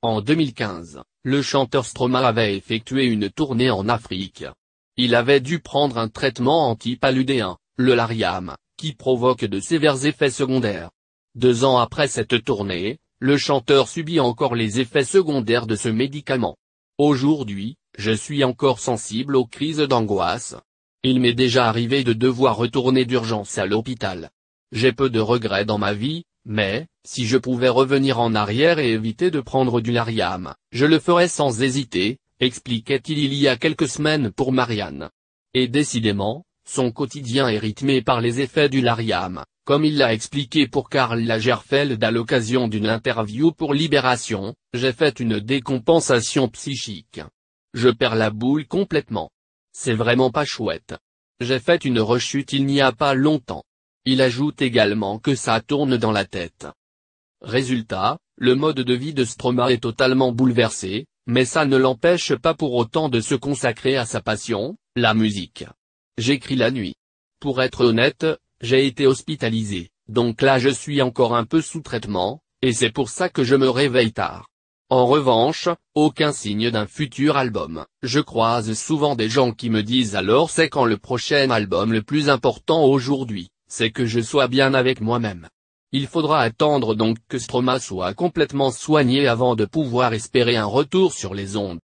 En 2015, le chanteur Stroma avait effectué une tournée en Afrique. Il avait dû prendre un traitement antipaludéen, le Lariam, qui provoque de sévères effets secondaires. Deux ans après cette tournée, le chanteur subit encore les effets secondaires de ce médicament. Aujourd'hui, je suis encore sensible aux crises d'angoisse. Il m'est déjà arrivé de devoir retourner d'urgence à l'hôpital. J'ai peu de regrets dans ma vie, mais, si je pouvais revenir en arrière et éviter de prendre du lariam, je le ferais sans hésiter, expliquait-il il y a quelques semaines pour Marianne. Et décidément, son quotidien est rythmé par les effets du lariam, comme il l'a expliqué pour Karl Lagerfeld à l'occasion d'une interview pour Libération, j'ai fait une décompensation psychique. Je perds la boule complètement. C'est vraiment pas chouette. J'ai fait une rechute il n'y a pas longtemps. Il ajoute également que ça tourne dans la tête. Résultat, le mode de vie de Stroma est totalement bouleversé, mais ça ne l'empêche pas pour autant de se consacrer à sa passion, la musique. J'écris la nuit. Pour être honnête, j'ai été hospitalisé, donc là je suis encore un peu sous traitement, et c'est pour ça que je me réveille tard. En revanche, aucun signe d'un futur album. Je croise souvent des gens qui me disent alors c'est quand le prochain album le plus important aujourd'hui c'est que je sois bien avec moi-même. Il faudra attendre donc que Stroma soit complètement soigné avant de pouvoir espérer un retour sur les ondes.